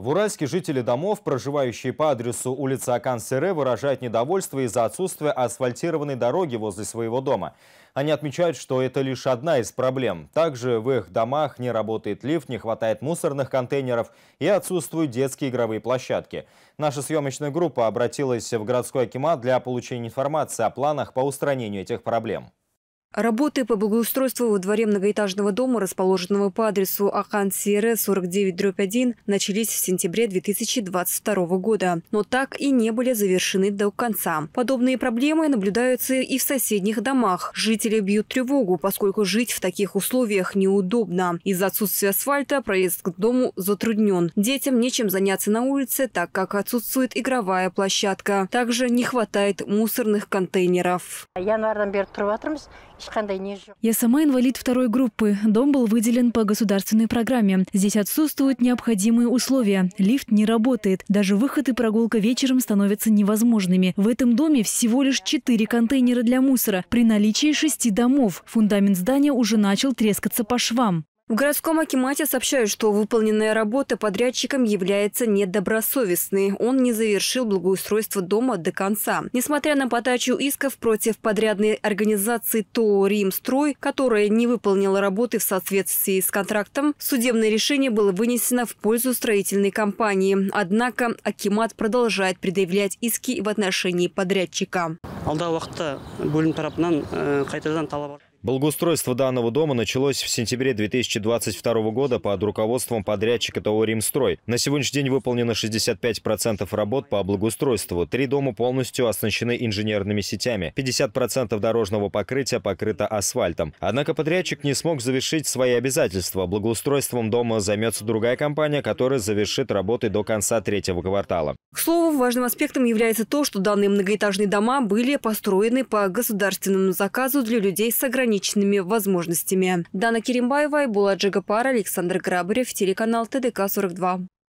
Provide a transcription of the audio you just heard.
В Уральске жители домов, проживающие по адресу улица Акан-Сыре, выражают недовольство из-за отсутствия асфальтированной дороги возле своего дома. Они отмечают, что это лишь одна из проблем. Также в их домах не работает лифт, не хватает мусорных контейнеров и отсутствуют детские игровые площадки. Наша съемочная группа обратилась в городской акимат для получения информации о планах по устранению этих проблем. Работы по благоустройству во дворе многоэтажного дома, расположенного по адресу Ахан Сире 49-1, начались в сентябре 2022 года, но так и не были завершены до конца. Подобные проблемы наблюдаются и в соседних домах. Жители бьют тревогу, поскольку жить в таких условиях неудобно. Из-за отсутствия асфальта проезд к дому затруднен. Детям нечем заняться на улице, так как отсутствует игровая площадка. Также не хватает мусорных контейнеров я сама инвалид второй группы дом был выделен по государственной программе здесь отсутствуют необходимые условия лифт не работает даже выход и прогулка вечером становятся невозможными в этом доме всего лишь четыре контейнера для мусора при наличии шести домов фундамент здания уже начал трескаться по швам в городском Акимате сообщают, что выполненная работа подрядчиком является недобросовестной. Он не завершил благоустройство дома до конца. Несмотря на подачу исков против подрядной организации ТОО «Римстрой», которая не выполнила работы в соответствии с контрактом, судебное решение было вынесено в пользу строительной компании. Однако Акимат продолжает предъявлять иски в отношении подрядчика. Благоустройство данного дома началось в сентябре 2022 года под руководством подрядчика ТОО «Римстрой». На сегодняшний день выполнено 65% работ по благоустройству. Три дома полностью оснащены инженерными сетями. 50% дорожного покрытия покрыто асфальтом. Однако подрядчик не смог завершить свои обязательства. Благоустройством дома займется другая компания, которая завершит работы до конца третьего квартала. К слову, важным аспектом является то, что данные многоэтажные дома были построены по государственному заказу для людей с ограниченными ограниченными возможностями. Дана Керимбаева и Булат Джагапар, Александр Грабарев, телеканал ТДК-42.